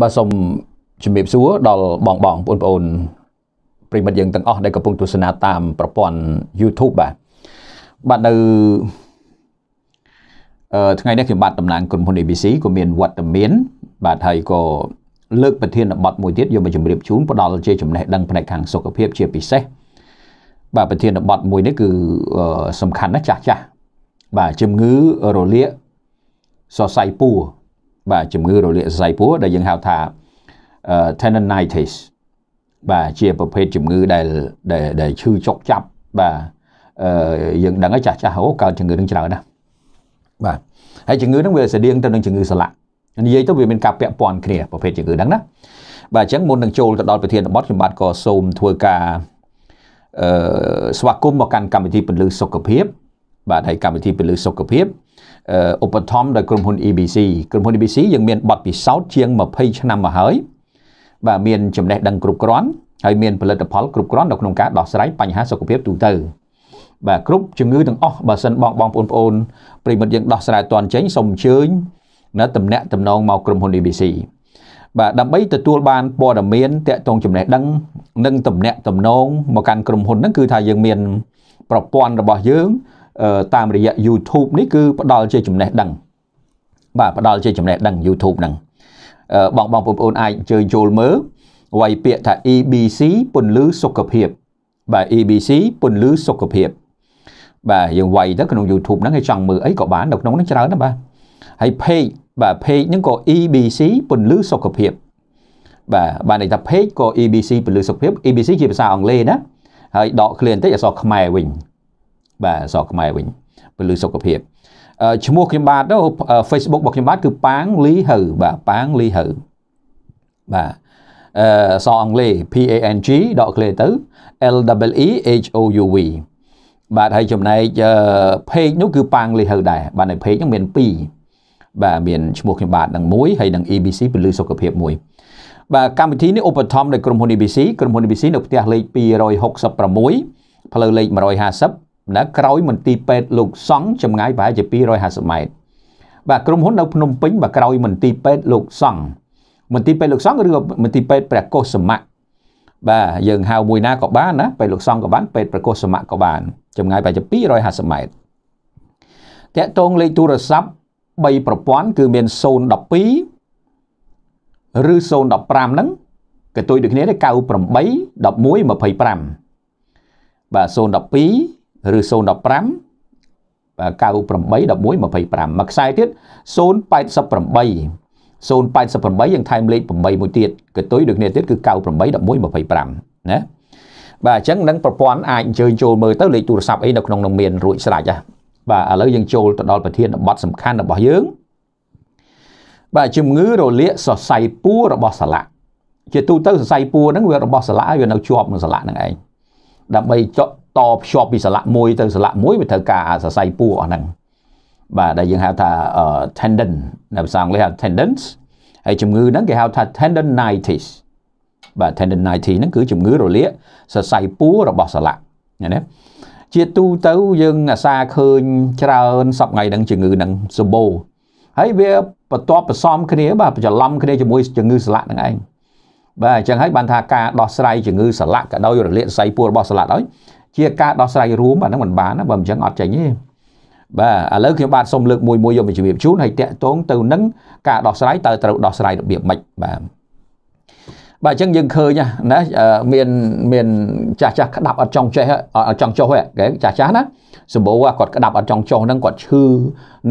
បាទសូមជំរាបសួរដល់បងបងបងប្អូនប្រិមិត្តយើងទាំងអស់ដែលកំពុងទស្សនាតាមប្រព័ន្ធ YouTube បាទបាទនៅអឺថ្ងៃនេះខ្ញុំបាទតំណាងក្រុមហ៊ុន ABC ក៏មានវត្តមាន បាទហើយក៏លើកប្រធានបទមួយទៀតយកមកជម្រាបជូនផ្ដល់ជាចំណេះដឹងផ្នែកខាងសុខភាពជាពិសេសបាទប្រធានបទមួយនេះគឺសំខាន់ណាស់ចាស់ចាស់បាទជំងឺរលាកសរសៃពួរបាទជំងឺរលាកសរសៃពួរដែលយើងហៅថា tendonitis បាទជាប្រភេទជំងឺដែលដែលឈឺចុកចាប់បាទយើងដឹងហើយចាស់ចាស់អូកើតជំងឺនឹងច្រើនណាស់បាទហើយជំងឺនឹងវាស្តៀងទៅនឹងជំងឺសន្លាក់និយាយទៅវាមានការពាក់ព័ន្ធគ្នាប្រភេទជំងឺហ្នឹងណាបាទអញ្ចឹងមុននឹងចូលទៅដល់ប្រធានបទខ្ញុំបាទក៏សូមធ្វើការអឺស្វាគមន៍មកកាន់កម្មវិធីពលឺសុខភាពបាទហើយកម្មវិធីពលឺសុខភាពឧបត្ថម្ភដោយក្រុមហ៊ុន EBC ក្រុមហ៊ុន EBC យើងមានប័ណ្ណពិសោធន៍ជាង20ឆ្នាំមកហើយបាទមានចំណេះដឹងគ្រប់គ្រាន់ហើយមានផលិតផលគ្រប់គ្រាន់នៅក្នុងការដោះស្រាយបញ្ហាសុខភាពទូទៅបាទគ្រប់ជំងឺទាំងអស់បើសិនបងបងប្អូនប្អូនប្រិមិត្តយើងដោះស្រាយតាន់ចេញសូមអញ្ជើញនៅតំណាក់តំណងមកក្រុមហ៊ុន ABC បាទដើម្បីទទួលបានព័ត៌មាន តកតងចំណេះដឹង និងតំណាក់តំណងមកកាន់ក្រុមហ៊ុនហ្នឹងគឺថាយើងមានប្រព័ន្ធរបស់យើងតាមរយៈ YouTube នេះគឺផ្ដល់ជាចំណេះដឹងបាទផ្ដល់ជាចំណេះដឹង YouTube ហ្នឹងបងបងប្អូនអាចអញ្ជើញចូលមើលវាយពាក្យថា EBC ពន្លឺសុខភាពបាទ EBC ពន្លឺសុខភាពបាទយើងវាយទៅក្នុង YouTube ហ្នឹងឲ្យចង់មើលអីក៏បាននៅក្នុងហ្នឹងច្រើនណាស់បាទហើយ page បាទ page ហ្នឹងក៏ EBC ពន្លឺសុខភាពបាទបានន័យថា page ក៏ EBC ពន្លឺសុខភាព EBC ជាភាសាអង់គ្លេសណាហើយដកឃ្លាបន្តិចអក្សរខ្មែរវិញបាទអសរខ្មែរវិញពលឺសុខភាពឈ្មោះខ្ញុំបាទទៅ Facebook របស់ខ្ញុំបាទគឺប៉ាងលីហៅបាទប៉ាងលីហៅបាទអសអង់គ្លេស P A N G ដកគ្លេទៅ L W E H O U V បាទហើយចំណែក page នោះគឺប៉ាងលីហៅដែរបាទនៅ page នោះមាន2បាទមានឈ្មោះខ្ញុំបាទនឹង1ហើយនឹង EBC ពលឺសុខភាព1បាទកម្មវិធីនេះឧបត្ថម្ភដោយក្រុមហ៊ុន EBC ក្រុមហ៊ុន EBC នៅផ្ទះលេខ266ផ្លូវលេខ150នៅក្រោយមន្ទីរពេទ្យលោកសង់ចម្ងាយប្រហែលជា250ម៉ែត្របាទក្រុមហ៊ុននៅភ្នំពេញបាទក្រោយមន្ទីរពេទ្យលោកសង់មន្ទីរពេទ្យលោកសង់ឬមន្ទីរពេទ្យព្រះកុសមៈបាទយើងហៅមួយណាក៏បានណាពេទ្យលោកសង់ក៏បានពេទ្យព្រះកុសមៈក៏បានចម្ងាយប្រហែលជា250ម៉ែត្រតាក់ទងលេខទូរស័ព្ទ3ប្រព័ន្ធគឺមាន012ឬ015ហ្នឹងក៏ទុយដូចគ្នាដែរ98 11 25បាទ012ឬ015 98 11 25មួយខ្សែទៀត088 088យើងថែមលេខ8មួយទៀតកតុយដូចគ្នាទៀតគឺ98 11 25ណាបាទអញ្ចឹងនឹងប្រព័ន្ធអាចអញ្ជើញចូលមើលទៅលេខទូរស័ព្ទអីនៅក្នុងនឹងមាន រួចស្រេចហ៎បាទឥឡូវយើងចូលទៅដល់ប្រធានបទសំខាន់របស់យើង បាទជំងឺរលាកសរសៃពួររបស់សាឡាក់ជាទូទៅសរសៃពួរហ្នឹងវារបស់សាឡាក់ហើយវានៅជាប់នឹងសាឡាក់ហ្នឹងឯងដើម្បីចកតភ្ជាប់ពីស្លាកមួយ ទៅស្លាកមួយវាត្រូវការសរសៃពួរអស់ហ្នឹងបាទដែលយើងហៅថា tendon នៅភាសាអង់គ្លេសហៅ tendons ហើយជំងឺហ្នឹងគេហៅថា tendonitis បាទ tendonitis ហ្នឹងគឺជំងឺរលាកសរសៃពួររបស់ស្លាកណាជាទូទៅយើងអាសាឃើញច្រើនសប្ងៃហ្នឹងជំងឺហ្នឹងសម្បូរហើយវាបន្ទាប់បន្សំគ្នាបាទច្រឡំគ្នាជាមួយជំងឺស្លាក់ហ្នឹងឯងបាទអញ្ចឹងហើយបានថាការដោះស្រាយជំងឺស្លាក់ក៏ដោយរលាកសរសៃពួររបស់ស្លាក់ដោយជាការដោះស្រាយរួមអាហ្នឹងមិនបានបើមិនចឹងអត់ចេញទេបាទឥឡូវខ្ញុំបាទសូមលើកមួយមួយយកមកជម្រាបជូនហើយតាក់ទងទៅនឹងការដោះស្រាយតើត្រូវដោះស្រាយរបៀបម៉េចបាទបាទអញ្ចឹងយើងឃើញណាមានមានចាស់ចាស់ក្តាប់អត់ចង់ចេះអត់ចង់ចុះគេចាស់ចាស់ណាសម្បូរគាត់ក្តាប់អត់ចង់ចុះហ្នឹងគាត់ឈឺ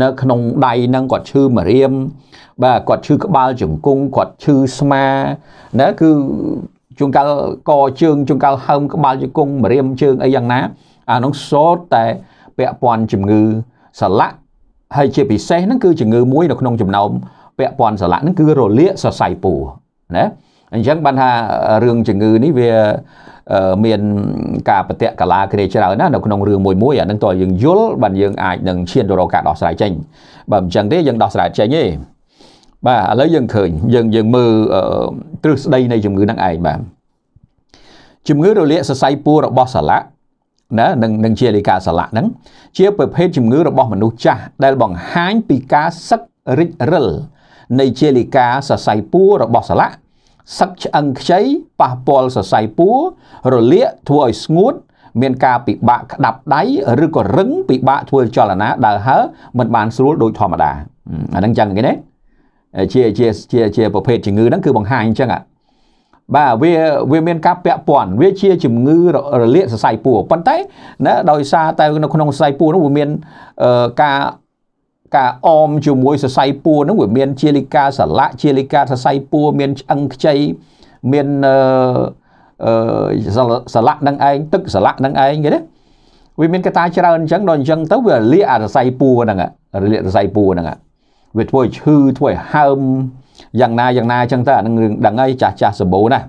នៅ ក្នុងដៃហ្នឹងគាត់ឈឺមរៀមបាទគាត់ឈឺក្បាលជង្គង់គាត់ឈឺស្មាណាគឺជួនកាលកជើងជួនកាលហើមក្បាលជង្គង់ម្រាមជើងអីយ៉ាងណា អានោះសូតតែពាក់ព័ន្ធជំងឺសន្លាក់ហើយជាពិសេសហ្នឹងគឺជំងឺមួយនៅក្នុងចំណោមពាក់ព័ន្ធសន្លាក់ហ្នឹងគឺរលាកសរសៃពួរណាអញ្ចឹងបានថារឿងជំងឺនេះវាមានការប្រតិកលាគ្នាច្រើនណានៅក្នុងរឿងមួយមួយអានឹងតើយើងយល់បានយើងអាចនឹងឈានទៅរកការដោះស្រាយចេញបើមិនអញ្ចឹងទេយើងដោះស្រាយចេញទេបាទឥឡូវយើងឃើញយើងយើងមើលទ្រឹស្ដីនៃជំងឺនឹងឯងបាទជំងឺរលាកសរសៃពួររបស់សាឡាក់ណានឹងនឹងជាលេខាសាឡាក់ហ្នឹងជាប្រភេទជំងឺរបស់មនុស្សចាស់ដែលបង្ហាញពីការសឹករិចរិលនៃជាលេខាសរសៃពួររបស់សាឡាក់សឹកឆ្អឹងខ្ចីប៉ះពាល់សរសៃពួររលាកធ្វើឲ្យស្ងួតមានការពិបាកក្តាប់ដៃឬក៏រឹងពិបាកធ្វើចលនាដើរហើរមិនបានស្រួលដូចធម្មតាអាហ្នឹងចឹងគេណាជាជាជាជាប្រភេទជំងឺហ្នឹងគឺបង្ហាញអញ្ចឹងបាទវាវាមានការពាក់ព័ន្ធវា ជា ជំងឺរលាកសរសៃពួរប៉ុន្តែណាដោយសារតែនៅក្នុងសរសៃពួរនោះវាមានការការអមជាមួយសរសៃពួរនោះវាមានជាលិកាសលាក់ជាលិកាសរសៃពួរមានឆ្អឹងខ្ចីមានអឺសលាក់នឹងឯងទឹកសលាក់នឹងឯងគេណាវាមានកតាច្រើនអញ្ចឹងដល់អញ្ចឹងទៅវាលាកអាសរសៃពួរហ្នឹងរាលាកសរសៃពួរហ្នឹងវាធ្វើឲ្យឈឺធ្វើឲ្យហើមយ៉ាងណាយ៉ាងណាអញ្ចឹងទៅអានឹងរឿងដឹងហើយចាស់ចាស់សម្បូរណាស់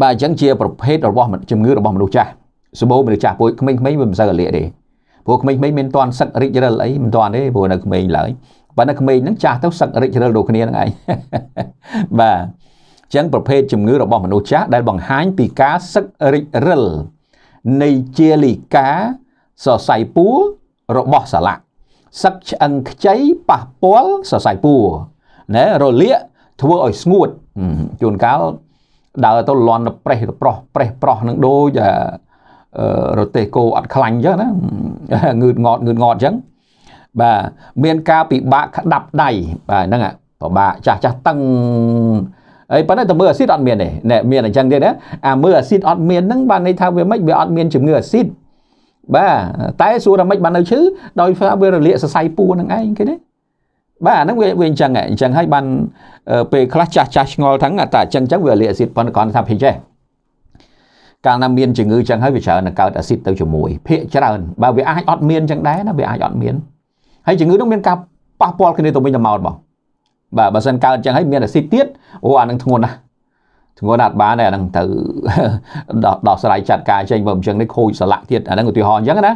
បាទអញ្ចឹងជា ប្រភេទរបស់ជំងឺរបស់មនុស្សចាស់សម្បូរមនុស្សចាស់ពួកក្មេងៗវាមិនសូវលាកទេព្រោះក្មេងៗមានតន់សឹករិចរិលអីមិនតន់ទេព្រោះនៅក្មេងឡើយបើនៅក្មេងហ្នឹងចាស់ទៅសឹករិចរិលដូចគ្នាហ្នឹងឯងបាទអញ្ចឹងប្រភេទជំងឺរបស់មនុស្សចាស់ដែល បង្ហាញពីការសឹករិចរិលនៃជាលីកាសរសៃពួររបស់សាឡាក់សឹកឆ្អឹងខ្ចីប៉ះពាល់សរសៃពួរណែរលាកធ្វើឲ្យស្ងួតជួនកាលដើរទៅលន់ទៅប្រេះទៅប្រោះប្រេះប្រោះនឹងដូចរទេសគោអត់ខ្លាញ់ចឹងណាងឺតងត់ងឺតងត់ចឹងបាទមានការពិបាកក្តាប់ដៃបាទហ្នឹងពិបាកចាស់ចាស់តឹងអីប៉ុន្តែតើមើលអាស៊ីតអត់មានទេមានអញ្ចឹងទៀតណាអាមើលអាស៊ីតអត់មានហ្នឹងបាទន័យថាវាមិនវាអត់មានជំងឺអាស៊ីតបាទតែសួរថាម៉េចបាននៅឈឺដោយថាវារលាកសរសៃពួរនឹងឯងគេណាបាទហ្នឹងវាវាអញ្ចឹងអញ្ចឹងហើយបានពេលខ្លះចាស់ចាស់ឆ្ងល់ថាតែអញ្ចឹងអញ្ចឹងវាលាកអាស៊ីតប៉ុន្តែគាត់ថាភីចេះកាលណាមានជំងឺអញ្ចឹងហើយវាច្រើននឹងកើតអាស៊ីតទៅជាមួយភាកច្រើនបើវាអាចអត់មានអញ្ចឹងដែរណាវាអាចអត់មានហើយជំងឺនោះមានការប៉ះពាល់គ្នាទៅវិញទៅមកបងបាទបើសិនកើតអញ្ចឹងហើយមានអាស៊ីតទៀតអូអានឹងធ្ងន់ណាស់ធ្ងន់អត់បានតែអាហ្នឹងទៅដោះស្រាយចាត់ការចេញមើលអញ្ចឹងនេះខូចសលាក់ទៀតអាហ្នឹងឧទាហរណ៍អញ្ចឹងណា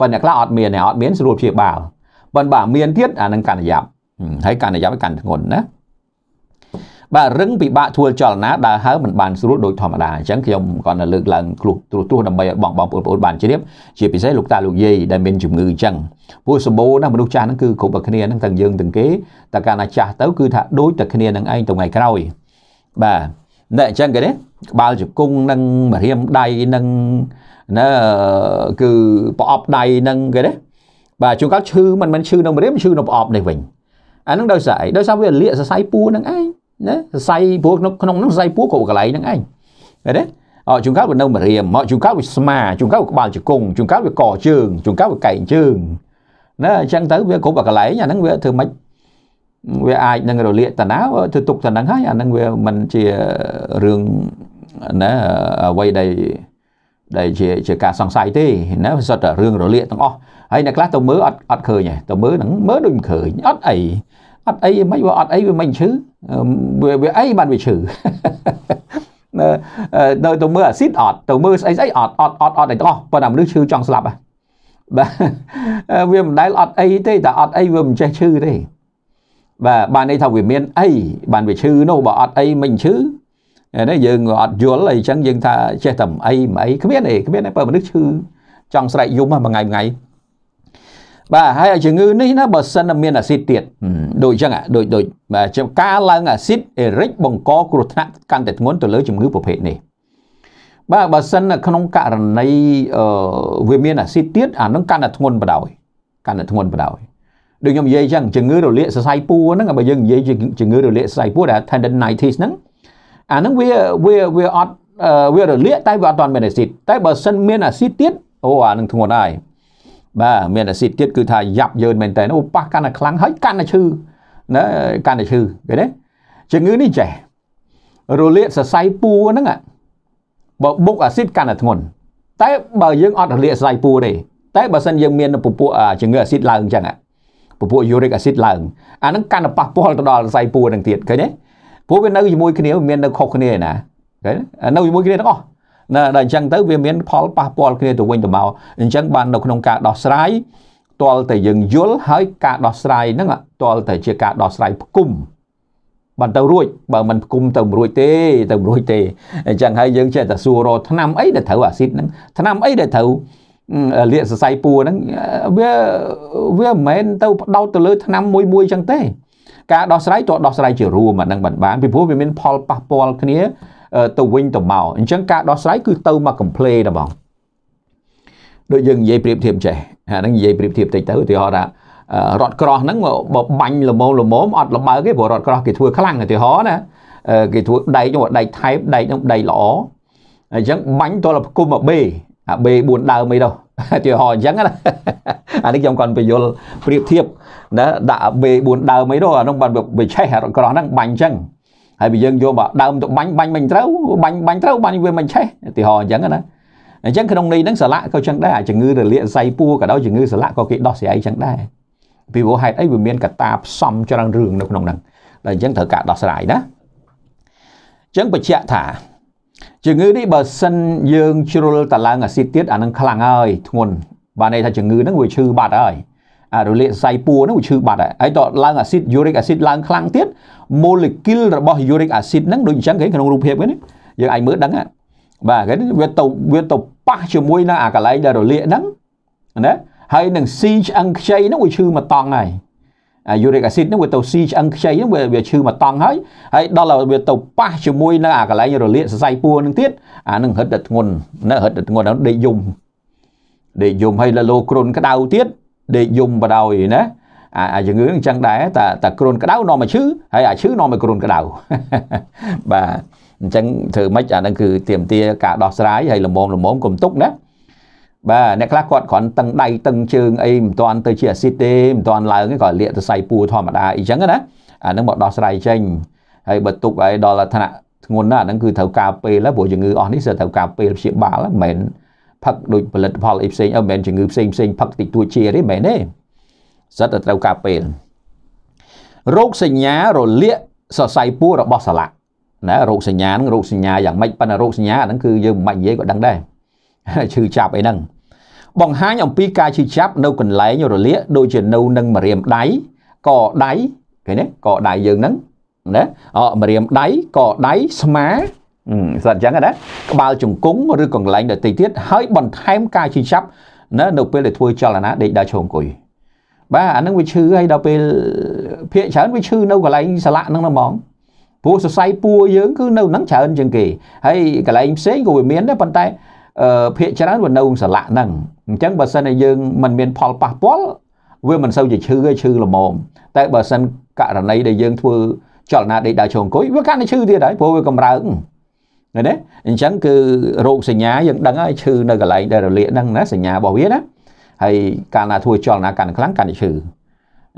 ប៉ុន្តែអ្នកខ្លះអត់មានអ្នកអត់មានស្រួលព្យាបាលប៉ុន្តែបើមានទៀតអាហ្នឹងកាន់តែយ៉ាប់ហើយកាន់តែយ៉ាប់ឲ្យកាន់ធ្ងន់ណាបាទរឹងពិបាកធួលចលនាដើរហើមិនបានស្រួលដោយធម្មតាអញ្ចឹងខ្ញុំគាត់នៅលើកឡើងគ្រូទ្រុសទ្រុសដើម្បីឲ្យបងបងប្អូនបានជ្រាប ជាពិសេសលោកតាលោកយាយដែលមានជំងឺអញ្ចឹងពួកសម្បូរណាមនុស្សចាស់ហ្នឹងគឺគ្រប់តែគ្នាហ្នឹងទាំងយើងទាំងគេតែកាលណាចាស់ទៅគឺថាដូចតែគ្នានឹងឯងទៅថ្ងៃក្រោយបាទតែអញ្ចឹងគេនេះក្បាលជង្គង់និងមរាមដៃនិងណាគឺប្រអប់ដៃនឹងគេណាបាទជួនកាលឈឺមិនមែនឈឺនៅមរាមឈឺនៅប្រអប់នេះវិញអានឹងដោយសារអីដោយសារវាលាកសរសៃពួរនឹងឯងណាសរសៃពួរក្នុងក្នុងនឹងសរសៃពួរគ្រប់កន្លែងនឹងឯងឃើញទេអត់ជួនកាលវានៅមរាមមកជួនកាលវាស្មាជួនកាលវាក្បាលជង្គង់ជួនកាលវាកជើងជួនកាលវាកែងជើងណាអញ្ចឹងទៅវាគ្រប់កន្លែងអានឹងវាធ្វើម៉េចវាអាចនឹងរលាកតណ្ហាទៅទុកតណ្ហ្នឹងហើយអានឹងវាមិនជារឿងណាអ្វីដែលដែលជាជាការសង្ស័យទេណាវាសុទ្ធតែរឿងរលាកទាំងអស់ហើយអ្នកខ្លះទៅមើលអត់អត់ឃើញទេទៅមើលហ្នឹងមើលដូចមិនឃើញអត់អីអត់អីមិនវាអត់អីវាមិនឈឺវាវាអីបានវាឈឺនៅទៅមើលអាស៊ីតអត់ទៅមើលស្អីស្អីអត់អត់អត់អត់អីទាំងអស់ប៉ុន្តែមនុស្សឈឺចង់ស្លាប់បាទវាមិនដែលអត់អីទេតែអត់អីវាមិនចេះឈឺទេបាទបានន័យថាវាមានអីបានវាឈឺនោះបើអត់អីមិនឈឺនេះយើងអត់យល់អីចឹងយើងថាចេះតែអីអីគ្មានអីគ្មានទេបើមនុស្សឈឺចង់ស្រែកយំហ្នឹងមួយថ្ងៃមួយថ្ងៃបាទហើយជំងឺនេះណាបើសិនតែមានអាស៊ីតទៀតដូចចឹងដូចដូចបាទការឡើងអាស៊ីតអេរិកបង្កគ្រោះថ្នាក់កាន់តែធ្ងន់ទៅលើជំងឺប្រភេទនេះបាទបើសិនក្នុងករណីវាមានអាស៊ីតទៀតអានឹងកាន់តែធ្ងន់បណ្ដោយកាន់តែធ្ងន់បណ្ដោយដូចខ្ញុំនិយាយអញ្ចឹងជំងឺរលាកសរសៃពួរហ្នឹងបើយើងនិយាយជំងឺរលាកសរសៃពួរដែល tendonitis ហ្នឹងអាហ្នឹងវាវាវាអត់វារលាកតែវាអត់ទាន់មានអាស៊ីតតែបើសិនមានអាស៊ីតទៀតអូអានឹងធ្ងន់ហើយបាទមានអាស៊ីតទៀតគឺថាយ៉ាប់យឺនមែនតើអូប៉ះកាន់តែខ្លាំងហើយកាន់តែឈឺណាកាន់តែឈឺឃើញទេជំងឺនេះចេះរលាកសរសៃពួរហ្នឹងបើបុកអាស៊ីតកាន់តែធ្ងន់តែបើយើងអត់រលាកសរសៃពួរទេតែបើសិនយើងមានពពួកជំងឺអាស៊ីតឡើងអញ្ចឹងពពួក uric acid ឡើងអាហ្នឹងកាន់តែប៉ះពាល់ទៅដល់សរសៃពួរហ្នឹងទៀតឃើញទេព្រោះវានៅជាមួយគ្នាមាននៅខុសគ្នាឯណាឃើញនៅជាមួយគ្នាទាំងអស់ណាដល់អញ្ចឹងទៅវាមានផលប៉ះពាល់គ្នាទៅវិញទៅមកអញ្ចឹងបាននៅក្នុងការដោះស្រាយទាល់តែយើងយល់ហើយការដោះស្រាយហ្នឹងទាល់តែជាការដោះស្រាយផ្គុំបានទៅរួចបើមិនផ្គុំទៅមិនរួចទេ ទៅមិនរួចទេអញ្ចឹងហើយយើងចេះតែសួររកថ្នាំអីដែលត្រូវអាស៊ីតហ្នឹងថ្នាំអីដែលត្រូវលាកសរសៃពួរហ្នឹងវាវាមិនមែនទៅផ្ដោតទៅលើឆ្នាំមួយមួយចឹងទេ ការដោះស្រាយតោះដោះស្រាយជារួមអាហ្នឹងមិនបានពីព្រោះវាមាន ផលប៉ះពាល់គ្នាទៅវិញទៅមកអញ្ចឹងការដោះស្រាយគឺទៅមកកំ pl េតបងដូចយើងនិយាយប្រៀបធៀបចេះអាហ្នឹងនិយាយប្រៀបធៀបតិចទៅឧទាហរណ៍ថារត់ក្រោះហ្នឹងបើបាញ់ល្មមល្មមអត់លបើកទេព្រោះរត់ក្រោះគេធ្វើខ្លាំងឧទាហរណ៍ណាគេធ្វើដែកហ្នឹងដែកថែបដែកហ្នឹងដែកល្អអញ្ចឹងបាញ់តលផ្គុំមកបេអា B 4ដើមអីទៅជាហោអញ្ចឹងណាអានេះខ្ញុំគាត់បញ្យលប្រៀបធៀបណាដាក់ B 4ដើមអីទៅអានោះបានវាឆេះអាក្រោះហ្នឹងបាញ់អញ្ចឹងហើយបើយើងយកមកដើមទៅបាញ់បាញ់មិនត្រូវបាញ់បាញ់ត្រូវបាញ់វាមិនឆេះទីហោអញ្ចឹងណាអញ្ចឹងក្នុងន័យហ្នឹងសាឡាក់ក៏អញ្ចឹងដែរអាជំងឺរលាកសៃពួរក៏ដោយជំងឺសាឡាក់ក៏គេដោះស្រាយអញ្ចឹងដែរពីព្រោះហេតុអីវាមានកត្តាផ្សំច្រើនរឿងនៅក្នុងហ្នឹងតែអញ្ចឹងត្រូវការដោះស្រាយណាអញ្ចឹងបញ្ជាក់ថាជំងឺនេះបើសិនយើងជ្រុលតឡើងអាស៊ីតទៀតអានឹងខ្លាំងហើយធ្ងន់បានន័យថាជំងឺហ្នឹងវាឈឺបាត់ហើយអារលាកសៃពួរហ្នឹងវាឈឺបាត់ហើយហើយតឡើងអាស៊ីត uric acid ឡើងខ្លាំងទៀតម៉ូលេគុលរបស់ uric acid ហ្នឹងដូចអញ្ចឹងគេក្នុងរូបភាពគេយើងអាចមើលដឹងបាទគេវាទៅវាទៅប៉ះជាមួយនឹងអាកន្លែងដែលរលាកហ្នឹងណាហើយនឹងស៊ីឆ្អឹងខ្ចីហ្នឹងវាឈឺមកតង់ហើយ uric acid ហ្នឹងវាទៅស៊ីឆ្អឹងខ្ចីហ្នឹងវាវាឈឺមកតង់ហើយហើយដល់វាទៅប៉ះជាមួយនឹងអាកន្លែងរលាកសរសៃពួរហ្នឹងទៀតអាហ្នឹងរឹតតែធ្ងន់នៅរឹតតែធ្ងន់ហ្នឹងដេកយំដេកយំហើយលលោគ្រុនក្តៅទៀតដេកយំបដ ாய் ណាអាជំងឺហ្នឹងចឹងដែរតែតែគ្រុនក្តៅនាំមកឈឺហើយអាឈឺនាំមកគ្រុនក្តៅបាទអញ្ចឹងធ្វើម៉េចអាហ្នឹងគឺទៀមទាការដោះស្រាយហើយលមមលមមកុំទុកណាបាទអ្នកខ្លះគាត់គ្រាន់តឹងដៃតឹងជើងអីមិនទាន់ទៅជាអាស៊ីតទេមិនទាន់ឡើងទេគាត់លាកទៅសៃពូធម្មតាអីចឹងណាអានឹងមកដោះស្រាយចេញហើយបើទុកឲ្យដល់ឋានៈធ្ងន់ណាស់អានឹងគឺត្រូវការពេលហើយព្រោះជំងឺអស់នេះគឺត្រូវការពេលព្យាបាលហ្នឹងមិនផឹកដូចផលិតផលអីផ្សេងអឺមិនជំងឺផ្សេងផ្សេងផឹកតិចតួចជាទេមែនទេសិតតែត្រូវការពេលរោគសញ្ញារលាកសរសៃពួររបស់សាឡាក់ណារោគសញ្ញាហ្នឹងរោគសញ្ញាយ៉ាងម៉េចប៉ុន្តែរោគសញ្ញាហ្នឹងគឺយើងមិនបាច់និយាយក៏ដឹងដែរឈឺចាប់អីហ្នឹងបង្ហាញអំពីការឈឺចាប់នៅកន្លែងរលាកដូចជានៅនឹងម្រាមដៃកដៃឃើញទេកដៃយើងហ្នឹងណាអម្រាមដៃកដៃស្មាស្អាតអញ្ចឹងណាក្បាលជង្គង់ឬកន្លែងដទៃទៀតហើយបន្ថែមការឈឺចាប់ណានៅពេលដែលធ្វើចលនាដេកដើរឈរអង្គុយបាទអានឹងវាឈឺហើយដល់ពេលភាកច្រើនវាឈឺនៅកន្លែងសាឡាក់ហ្នឹងហ្មងព្រោះសរសៃពួរយើងគឺនៅហ្នឹងច្រើនជាងគេហើយកន្លែងផ្សេងក៏វាមានដែរប៉ុន្តែភាកច្រើនវានៅស្លាក់ហ្នឹងអញ្ចឹងបើសិនតែយើងមិនមានផលប៉ះពាល់វាមិនសូវជាឈឺទេឈឺល្មមតែបើសិនករណីដែលយើងធ្វើចលនាដេកដើរឈរអង្គុយវាកាន់តែឈឺទៀតហើយព្រោះវាកម្រើកណាអញ្ចឹងគឺរោគសញ្ញាយើងដឹងហើយឈឺនៅកន្លែងដែលរលាកហ្នឹងណាសញ្ញារបស់វាណាហើយកាលណាធ្វើចលនាកាន់ខ្លាំងកាន់តែឈឺ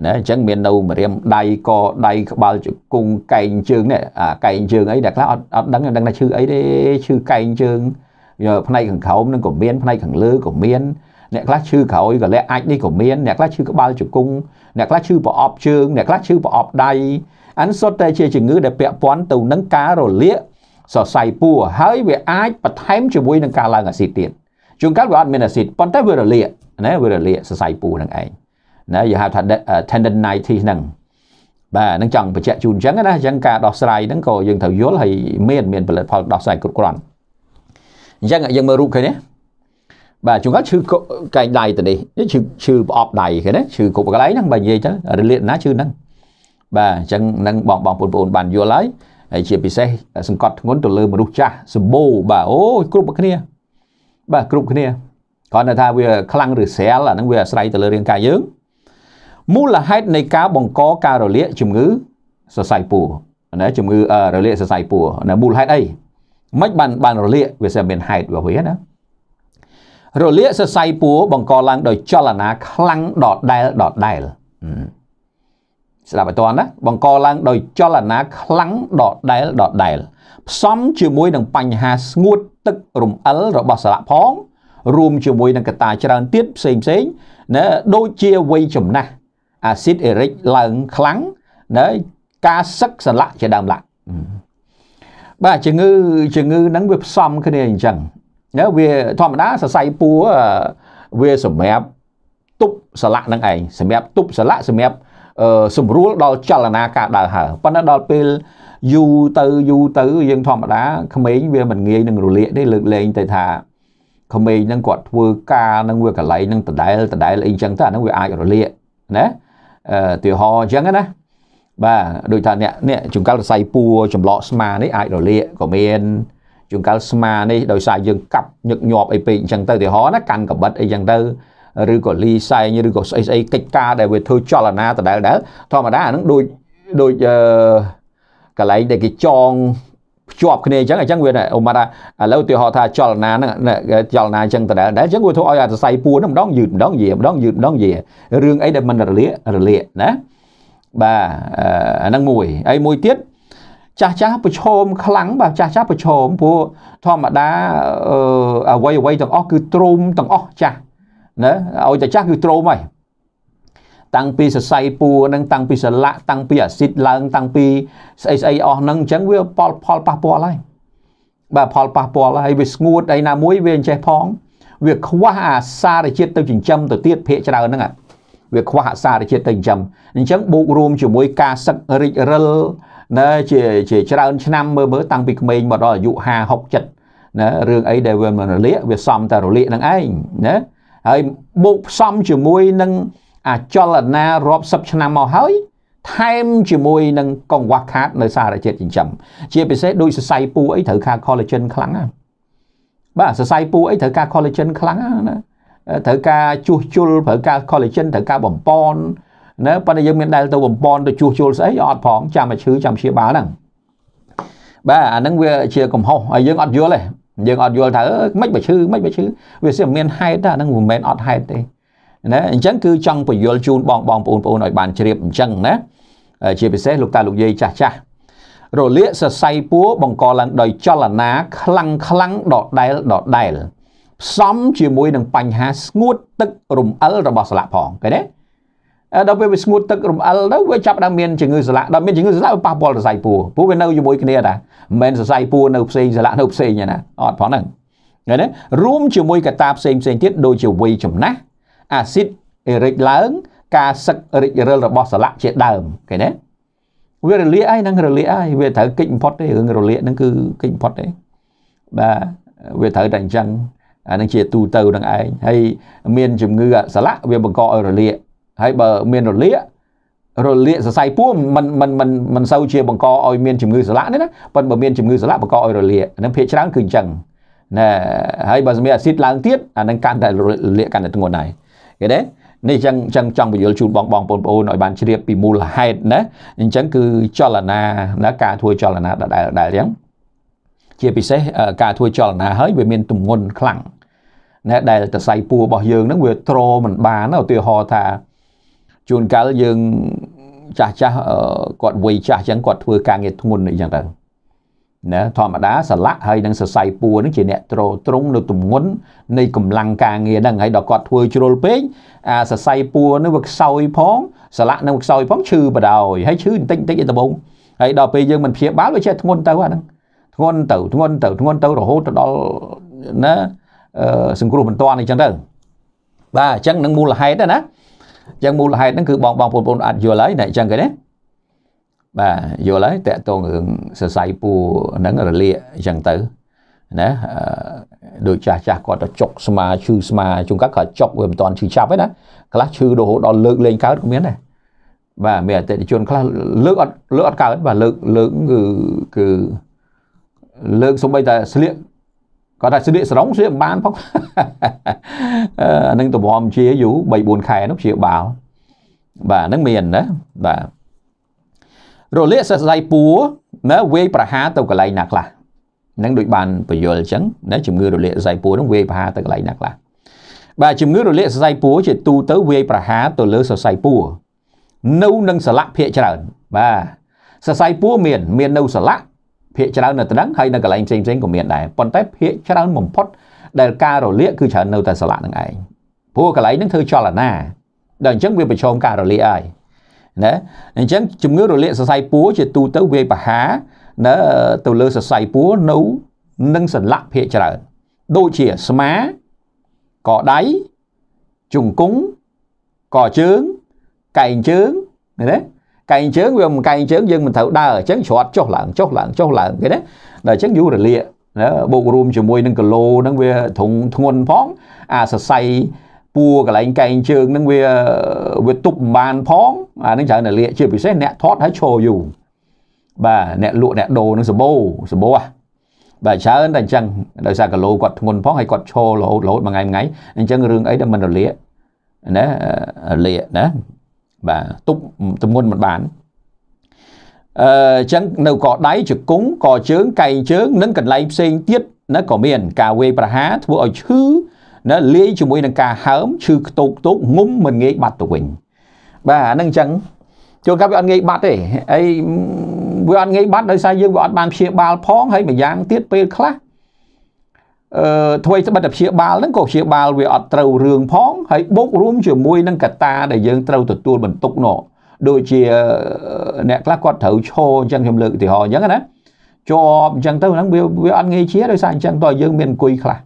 ណាអញ្ចឹងមាននៅម្រាមដៃកដៃក្បាលជង្គង់កែងជើងនេះអាកែងជើងអីដែលខ្លះអត់អត់ដឹងដឹងថាឈឺអីទេឈឺកែងជើងយកផ្នែកខាងក្រោមនឹងក៏មានផ្នែកខាងលើក៏មានអ្នកខ្លះឈឺក្រោយកលែអាចនេះក៏មានអ្នកខ្លះឈឺក្បាលជង្គង់អ្នកខ្លះឈឺប្រអប់ជើងអ្នកខ្លះឈឺប្រអប់ដៃអានសុទ្ធតែជាជំងឺដែលពាក់ព័ន្ធទៅនឹងការរលាកសរសៃពួរហើយវាអាចបន្ថែមជាមួយនឹងការឡើងអាស៊ីតទៀតជួនកាលវាអត់មានអាស៊ីតប៉ុន្តែវារលាកណាវារលាកសរសៃពួរនឹងឯងណាយើងហៅថា tendonitis ហ្នឹងបាទនឹងចង់បញ្ជាក់ជូនអញ្ចឹងណាអញ្ចឹងការដោះស្រាយហ្នឹងក៏យើងត្រូវយល់ហើយមានមានផលិតផលដោះស្រាយគ្រប់គ្រាន់អញ្ចឹងយើងមើលរូបឃើញទេបាទជួនកាលឈឺកែងដៃទៅនេះឈឺឈឺប្រអប់ដៃឃើញទេឈឺគ្រប់កន្លែងហ្នឹងបើនិយាយទៅរលាកណាឈឺហ្នឹងបាទអញ្ចឹងនឹងបងបងបងប្អូនបានយល់ហើយហើយជាពិសេសសង្កត់ធ្ងន់ទៅលើមនុស្សចាស់សម្បូរបាទអូយគ្រប់គ្នាបាទគ្រប់គ្នាគ្រាន់តែថាវាខ្លាំងឬស្រាលអាហ្នឹងវាអាស្រ័យទៅលើរាងកាយយើងមូលហេតុនៃការបង្កការរលាកជំងឺសរសៃពួរណាជំងឺរលាកសរសៃពួរណាមូលហេតុអីមិនបានបានរលាកវាសិនមានហេតុរបស់វាណារលាកសរសៃពួរបង្កឡើងដោយចលនាខ្លាំងដដែលដដែលស្ដាប់ឲ្យតណាបង្កឡើងដោយចលនាខ្លាំងដដែលដដែល ផ្សំជាមួយនឹងបញ្ហាស្ងួត ទឹករំអិលរបស់សារៈផងរួមជាមួយនឹងកត្តាច្រើនទៀតផ្សេងផ្សេងណាដូចជាវ័យចំណាស់អាស៊ីតអេរិកឡើងខ្លាំងណាការសឹកសន្លាក់ជាដើមឡាក់បាទជំងឺជំងឺហ្នឹងវាផ្សំគ្នាអញ្ចឹងណាវាធម្មតាសរសៃពួរវាសម្រាប់ទប់ស្លាក់នឹងឯងសម្រាប់ទប់ស្លាក់សម្រាប់សម្រួលដល់ចលនាការដើរហើរប៉ុន្តែដល់ពេលយូរទៅយូរទៅយើងធម្មតាក្មេងវាមិនងាយនឹងរលាកទេលើកលែងតែថាក្មេងហ្នឹងគាត់ធ្វើការនឹងវាកន្លែងនឹងដដែលដដែលអីចឹងទៅអាហ្នឹងវាអាចរលាកណាអឺទីហោអញ្ចឹងណាបាទដូចថាអ្នកអ្នកចង្កល់សៃពួរចំឡកស្មានេះអាចរលាកក៏មានចង្កល់ស្មានេះដោយសារយើងកាប់ញឹកញាប់អីពេកអញ្ចឹងទៅឧទាហរណ៍ណាកាន់កបិតអីអញ្ចឹងទៅឬក៏លីសែងឬក៏ស្អីស្អីកិច្ចការដែលវាធ្វើចលនាដដែលដែរធម្មតាអានឹងដូចដូចអឺកន្លែងដែលគេចងភ្ជាប់គ្នាអញ្ចឹងអញ្ចឹងវាអូម៉ាត់ថាឥឡូវទីហោថាចលនាហ្នឹងចលនាអញ្ចឹងដដែលដែរអញ្ចឹងវាធ្វើឲ្យអាសរសៃពួរហ្នឹងម្ដងយឺតម្ដងយាម្ដងយឺតម្ដងយារឿងអីដែលមិនរលាករលាកណាបាទអាហ្នឹងមួយហើយមួយទៀតចាស់ចាស់ប្រឈមខ្លាំងបាទចាស់ចាស់ប្រឈមព្រោះធម្មតាអ្វីអ្វីទាំងអស់គឺទ្រូមទាំងអស់ចាស់ណាឲ្យតែចាស់គឺទ្រូមហើយតាំងពីសរសៃពួរនឹងតាំងពីសលាក់តាំងពីអាស៊ីតឡើង តាំងពីស្អីស្អីអស់ហ្នឹងអញ្ចឹងវាផលផលប៉ះពាល់ហើយបាទផលប៉ះពាល់ហើយវាស្ងួតអីណាមួយវាអញ្ចេះផង វា ខ្វះអាសារជាតិទៅចិញ្ចឹមទៅទៀតភាកច្រើនហ្នឹងអាវាខ្វះអសារជាតិទៅចិញ្ចឹមអញ្ចឹងបូករួមជាមួយការសឹករិចរិលណាជាជាច្រើនឆ្នាំមើលមើលតាំងពីក្មេងមកដល់អាយុ50 60ណារឿងអីដែលវាមិនរលាកវាសំតែរលាកនឹងឯងណាហើយបូកផ្សំជាមួយនឹងអាចលនារាប់សិបឆ្នាំមកហើយថែមជាមួយនឹងកង្វះខាត នៅសារជាតិចិញ្ចឹមជាពិសេសដូចសរសៃពូអីត្រូវការ collagen ខ្លាំងណាបាទសរសៃពូអីត្រូវការ collagen ខ្លាំងណាត្រូវការជួសជុលត្រូវការ collagen ត្រូវការបំពន់ណាប៉ុន្តែយើងមានដែល ទៅបំពន់ទៅជួសជុលស្អីអត់ផងចាំមកឈឺចាំព្យាបាលហ្នឹងបាទអាហ្នឹងវាជាកំហុសហើយយើងអត់យល់ទេយើងអត់យល់ថាអឺមិនបើឈឺមិនបើឈឺវាសិមានហេតុតែអាហ្នឹងមិនមែនអត់ហេតុទេណាអញ្ចឹងគឺចង់ពយល់ជូនបងបងប្អូនប្អូនឲ្យបានជ្រាបអញ្ចឹងណាជាពិសេសលោកតាលោកយាយចាស់ចាស់រលាកសរសៃពួរបង្កឡើងដោយចលនាខ្លាំងខ្លាំងដដែលដដែលផ្សំជាមួយនឹងបញ្ហាស្ងួត ទឹករំអិលរបស់ស្លាក់ផងឃើញទេដល់ពេលវាស្ងួតទឹករំអិលទៅវាចាប់ដើមមានជំងឺសន្លាក់ដល់មានជំងឺសន្លាក់វាប៉ះពាល់សរសៃពួរព្រោះវានៅជាមួយគ្នាតាមិនមែនសរសៃពួរនៅផ្សេងសន្លាក់នៅផ្សេងទេណាអត់ផងហ្នឹងឃើញទេរួមជាមួយកត្តាផ្សេងផ្សេងទៀតដូចជាវ័យចំណាស់អាស៊ីតអេរិចឡើង ការសឹករិចរិលរបស់សន្លាក់ជាដើមឃើញទេវារលាកហើយនឹងរលាកហើយវាត្រូវកិច្ចបំផុតទេរឿងរលាកហ្នឹងគឺកិច្ចបំផុតទេបាទវាត្រូវតែអញ្ចឹងអានឹងជាទូទៅនឹងឯងហើយមានជំងឺសន្លាក់វាបង្កឲ្យរលាកហើយបើមានរលាករលាកសរសៃពួរมันมันมันមិនសូវជាបង្កឲ្យមានជំងឺសន្លាក់ទេណាប៉ុន្តែបើមានជំងឺសន្លាក់បង្កឲ្យរលាកហ្នឹងភាគច្រើនគឺអញ្ចឹងណាហើយបើមានអាស៊ីតឡើងទៀតអានឹងកាន់តែរលាកកាន់តែធ្ងន់ដែរឃើញទេនេះអញ្ចឹងអញ្ចឹងចង់បញ្យល់ជូនបងបងបងប្អូនឲ្យបានជ្រាបពីមូលហេតុណាអញ្ចឹងគឺចលនាណាការធ្វើចលនាដដែលដដែលអញ្ចឹងជាពិសេសការធ្វើចលនាហើយវាមានទម្ងន់ខ្លាំងណាដែលតសៃពួររបស់យើងហ្នឹងវាត្រមិនបានឧទាហរណ៍ថាជួនកាលយើងចាស់ចាស់គាត់វ័យចាស់ចឹងគាត់ធ្វើការងារធ្ងន់អីចឹងទៅណាធម្មតាសល័កហើយនឹងសរសៃពួរនឹងជាអ្នកត្រត្រង់នៅទំនុននៃកម្លាំងការងារហ្នឹងហើយដល់គាត់ធ្វើជ្រុលពេកអាសរសៃពួរនឹងវាខ្សោយផង សល័កនឹងខ្សោយផងឈឺបដ ாய் ហើយឈឺបន្តិចបន្តិចឯដបងហើយដល់ពេលយើងមិនព្យាបាលវាចេះធ្ងន់ទៅអាហ្នឹងធ្ងន់ទៅធ្ងន់ទៅធ្ងន់ទៅរហូតទៅដល់ណាសង្គ្រោះមិនទាន់អីចឹងទៅបាទអញ្ចឹងនឹងមូលហេតុដែរណាអញ្ចឹងមូលហេតុហ្នឹងគឺបងបងប្អូនអាចយល់ហើយណាអញ្ចឹងគេណាបាទយល់ហើយតកតងរឿងសរសៃពូហ្នឹងរលាកអញ្ចឹងទៅណាដូចចាស់ចាស់គាត់ទៅចុកស្មាឈឺស្មាជុំកាត់គាត់ចុកវាមិនតាន់ឈឺចាប់ទេណាខ្លះឈឺរហូតដល់លើកលែងកើតក៏មានដែរបាទមានអតិថិជនខ្លះលើកអត់លើកអត់កើតបាទលើកលើកគឺគឺលើកសំបីតែស្លៀកគាត់ថាស្លៀកស្រងស្លៀកមិនបានផងអានឹងតម្រាំជាយូរ3 4ខែនោះព្យាបាលបាទហ្នឹងមានណាបាទរលាកសរសៃពួរណាវាយប្រហារទៅកន្លែងណាខ្លះនឹងដូចបានបញ្យលអញ្ចឹងណាជំងឺរលាកសរសៃពួរនឹងវាយប្រហារទៅកន្លែងណាខ្លះបាទជំងឺរលាកសរសៃពួរជាទូទៅវាយប្រហារទៅលើសរសៃពួរនៅនឹងសន្លាក់ភាកច្រើនបាទសរសៃពួរមាន មាននៅសន្លាក់ភាកច្រើននៅតដឹងហើយនៅកន្លែងផ្សេងផ្សេងក៏មានដែរប៉ុន្តែ ភាកច្រើនបំផុត ដែលការរលាកគឺច្រើននៅតែសាលានឹងឯងព្រោះកន្លែងនឹងធ្វើចលនាដល់អញ្ចឹងវាប្រឈមការរលាកហើយណាអញ្ចឹងជំងឺរលាកសរសៃពួរជាទូទៅវាបហាណាទៅលើសរសៃពួរនៅនឹងសន្លាក់ភាកច្រើនដូចជាស្មាកដៃជង្គង់កជើងកែងជើងណាកែងជើងវាមិនកែងជើងយើងមិនត្រូវដើរអញ្ចឹងច្រត់ចុះឡើងចុះឡើងចុះឡើងគេណាដល់អញ្ចឹងយូររលាកណាបូករួមជាមួយនឹងគីឡូហ្នឹងវាធំធ្ងន់ផងអាសរសៃពួរកន្លែងកែងជើងហ្នឹងវាវាទប់មិនបានផងអាហ្នឹងច្រើនរលាកជាពិសេសអ្នកថត់ហើយឈរយូរបាទអ្នកលក់អ្នកដូរនឹងសបោសបោហ៎បាទច្រើនតែអញ្ចឹងដោយសារគីឡូគាត់ធ្ងន់ផងហើយគាត់ឈររហូតរហូតមួយថ្ងៃមួយថ្ងៃអញ្ចឹងរឿងអីដែលមិនរលាកណារលាកណាបាទទប់ទម្ងន់មិនបានអឺចឹងនៅកដៃជង្គង់កជើងកែងជើងនិងកន្លែងផ្សេងទៀតណាក៏មានការវេប្រហារធ្វើឲ្យឈឺណាលាយជាមួយនឹងការហើមឈឺខ្ទោកខ្ទោកងុំមិនងាយបាត់ទៅវិញបាទអានឹងចឹងជួនកាលវាអត់ងាយបាត់ទេហើយវាអត់ងាយបាត់ដោយសារយើងវាអត់បានព្យាបាលផងហើយម្យ៉ាងទៀតពេលខ្លះអឺធ្វើឲ្យត្បិតតែព្យាបាលហ្នឹងក៏ព្យាបាលវាអត់ត្រូវរឿងផងហើយបូករួមជាមួយនឹងកត្តាដែលយើងត្រូវទទួលបន្ទុកនោះដូចជាអ្នកខ្លះគាត់ត្រូវឈរអញ្ចឹងខ្ញុំលើកឧទាហរណ៍អញ្ចឹងណាជាប់អញ្ចឹងទៅហ្នឹងវាវាអត់ងាយជាដោយសារអញ្ចឹងតើយើងមានអង្គុយខ្លះ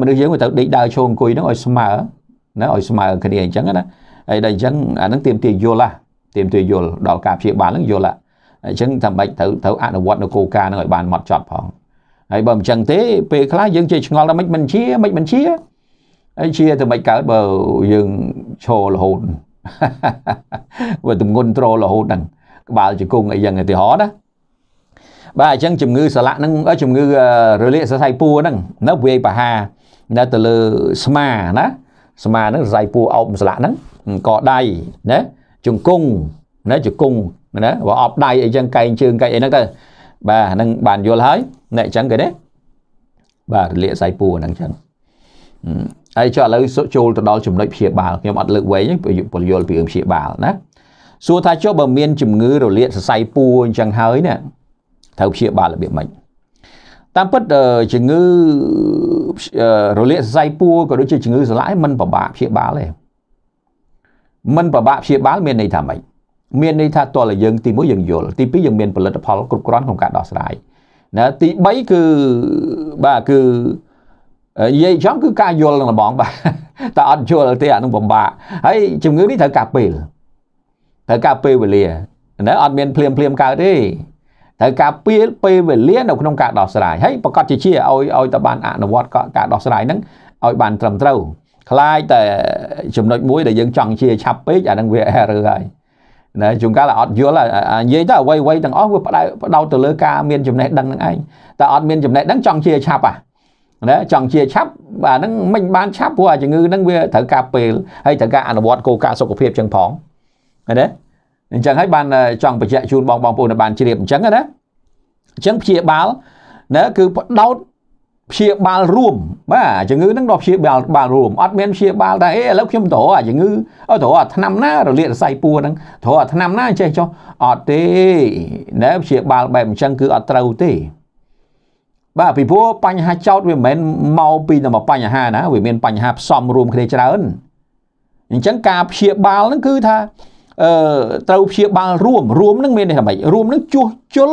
មនុស្សយើងវាត្រូវដេកដើរឈរអង្គុយហ្នឹងឲ្យស្មើណាឲ្យស្មើគ្នាអញ្ចឹងណាហើយដល់អញ្ចឹងអាហ្នឹងទៀមទាយល់ហ่ะទៀមទាយល់ដល់ការព្យាបាលហ្នឹងយល់ហ่ะអញ្ចឹងតែមិនត្រូវត្រូវអនុវត្តនៅគោលការណ៍ហ្នឹងឲ្យបានម៉ត់ចត់ផងហើយបើមិនចឹងទេពេលខ្លះយើងជិះឆ្ងល់ថាមិនមិនជាមិនមិនជាហើយជាទៅមិនកើតបើយើងឈររហូតវាទម្ងន់ត្ររហូតហ្នឹងក្បាលជង្គង់អីយ៉ាងឧទាហរណ៍ណាបាទអញ្ចឹងជំងឺសន្លាក់ហ្នឹងជំងឺរលាកសរសៃពួរហ្នឹងនៅវាយបហានៅទៅលើស្មាណាស្មាហ្នឹងសរសៃពួរអោបសន្លាក់ហ្នឹងក៏ដៃណាជង្គង់ណាជង្គង់ណាបើអោបដៃអីចឹងកែងជើងកែងអីហ្នឹងទៅបាទហ្នឹងបានយល់ហើយអ្នកអញ្ចឹងគេទេបាទរលាកសៃពួរហ្នឹងអញ្ចឹងហើយចុះឥឡូវចូលទៅដល់ចំណុចព្យាបាលខ្ញុំអត់លើកវែងទេពលយល់ពីរឿងព្យាបាលណាសួរថាចុះបើមានជំងឺរលាកសរសៃពួរអញ្ចឹងហើយណាត្រូវព្យាបាលរបៀបម៉េចតាមពិតជំងឺរលាកសរសៃពួរក៏ដូចជាជំងឺសន្លាក់មិនពិបាកព្យាបាលទេមិនពិបាកព្យាបាលមានន័យថាម៉េចមានន័យថាតើយើងទី1យើងយល់ទី2យើងមានផលិតផលគ្រប់គ្រាន់ក្នុងការដោះស្រាយណាទី3គឺបាទគឺនិយាយចំគឺការយល់នឹងលបងបាទតែអត់យល់ទេអានឹងពិបាកហើយជំងឺនេះត្រូវការពេលត្រូវការពេលវេលាណាអត់មានភ្លាមភ្លាមកើតទេត្រូវការពេលពេលវេលានៅក្នុងការដោះស្រាយហើយប្រកាសជាជាឲ្យឲ្យតបានអនុវត្តការដោះស្រាយហ្នឹងឲ្យ បានត្រឹមត្រូវខ្លាចតែចំណុចមួយដែលយើងចង់ជាឆាប់ពេកអានឹងវា error ហើយណាជួនកាលអត់យល់និយាយទៅអ្វីអ្វីទាំងអស់វាផ្ដោតផ្ដោតទៅលើការមានចំណេះដឹងនឹងឯងតែអត់មានចំណេះដឹងចង់ជាឆាប់អាណាចង់ជាឆាប់អាហ្នឹងមិនបានឆាប់ព្រោះអាជំងឺហ្នឹងវាត្រូវការពេលហើយត្រូវការអនុវត្តគោលការណ៍សុខភាពចឹងផងណាអញ្ចឹងហើយបានចង់បញ្ជាក់ជូនបងបងប្អូនបានជ្រាបអញ្ចឹងណាអញ្ចឹងព្យាបាលណាគឺផ្ដោតព្យាបាលរួមបាទជំងឺហ្នឹងដល់ព្យាបាលបាលរួមអត់មានព្យាបាលតែអេឥឡូវខ្ញុំត្រូវអាជំងឺអត់ត្រូវអាឆ្នាំណារលាកសរសៃពួរហ្នឹងត្រូវអាឆ្នាំណាចេះចុះអត់ទេណែព្យាបាលបែបអញ្ចឹងគឺអត់ត្រូវទេបាទពីព្រោះបញ្ហាចោតវាមិនមែនមកពីតែមួយបញ្ហាណាវាមានបញ្ហាផ្សំរួមគ្នាច្រើនអញ្ចឹងការព្យាបាលហ្នឹងគឺថាអឺត្រូវព្យាបាលរួមរួមហ្នឹងមានន័យថាម៉េចរួមហ្នឹងជួសជុល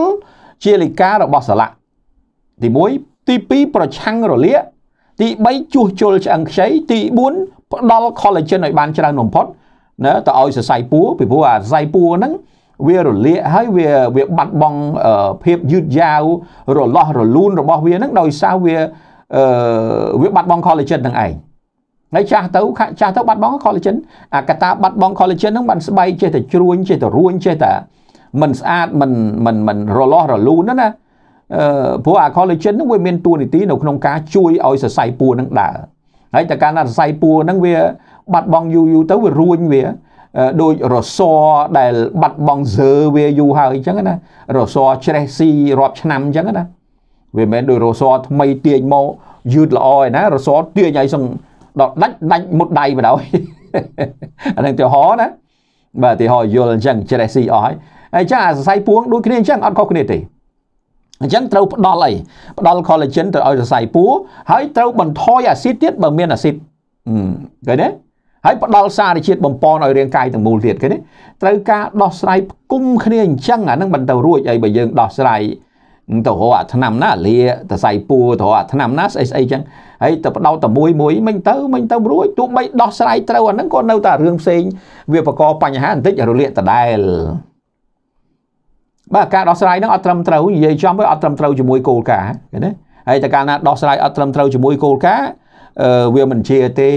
ជាលិការបស់សាឡាទី1ទី2ប្រឆាំងរលាកទី3ជួសជុលឆ្អឹងខ្ចីទី4ផ្ដល់ collagen ឲ្យបានច្រើនបំផុតណាទៅឲ្យសរសៃពួរពីព្រោះអាសរសៃពួរហ្នឹងវារលាកហើយវាវាបាត់បង់ភាពយឺតយ៉ាវរលាស់រលូនរបស់វាហ្នឹងដោយសារវាអឺវាបាត់បង់ collagen ហ្នឹងឯងហើយចាស់ទៅចាស់ទៅបាត់បង់ collagen អាកតាបាត់បង់ collagen ហ្នឹងបានស្បែកចេះតែជ្រួញចេះតែរួញចេះតែមិនស្អាតមិនមិនមិនរលាស់រលូនណាណាព្រោះអា collagen ហ្នឹងវាមានតួនាទីនៅក្នុងការជួយឲ្យសរសៃពួរហ្នឹងដើរហើយតែកាលណាសរសៃពួរហ្នឹងវាបាត់បង់យូរយូរទៅវារួញវាដូចរសរដែលបាត់បង់សើវាយូរហើយអញ្ចឹងណារសរច្រេះស៊ីរាប់ឆ្នាំអញ្ចឹងណាវាមិនមែនដូចរសរថ្មីទាញមកយឺតល្អឯណា រសរទាញឲ្យសឹងដល់ដាច់ដាច់មុតដៃបណ្ដោយអានឹងទៅហោណាបាទទីហោយល់អញ្ចឹងច្រេះស៊ីអស់ហើយអញ្ចឹងអាសរសៃពួងដូចគ្នាអញ្ចឹងអត់ខុសគ្នាទេអញ្ចឹងត្រូវផ្ដល់អីផ្ដល់ collagen ទៅឲ្យសរសៃពួរហើយត្រូវបន្ថយអាស៊ីតទៀតបើមានអាស៊ីតឃើញទេហើយផ្ដល់សារជាតិបំប៉នឲ្យរាងកាយទាំងមូលទៀតឃើញទេត្រូវការដោះស្រាយផ្គុំគ្នាអញ្ចឹងអានឹងមិនទៅរួចអីបើយើងដោះស្រាយទៅរកអាឆ្នាំណាលាសរសៃពួរទៅរកអាឆ្នាំណាស្អីស្អីអញ្ចឹងហើយទៅបដោតតែមួយមួយមិញទៅមិញទៅរួចទោះបីដោះស្រាយត្រូវអានឹងក៏នៅតែរឿងផ្សេងវាបង្កបញ្ហាបន្តិចរលាកដដែលបាទការដោះស្រាយហ្នឹងអត់ត្រឹមត្រូវនិយាយចំទៅអត់ត្រឹមត្រូវជាមួយគោលការណ៍ណាហើយតែកាលណាដោះស្រាយអត់ត្រឹមត្រូវជាមួយគោលការណ៍អឺវាមិនជាទេ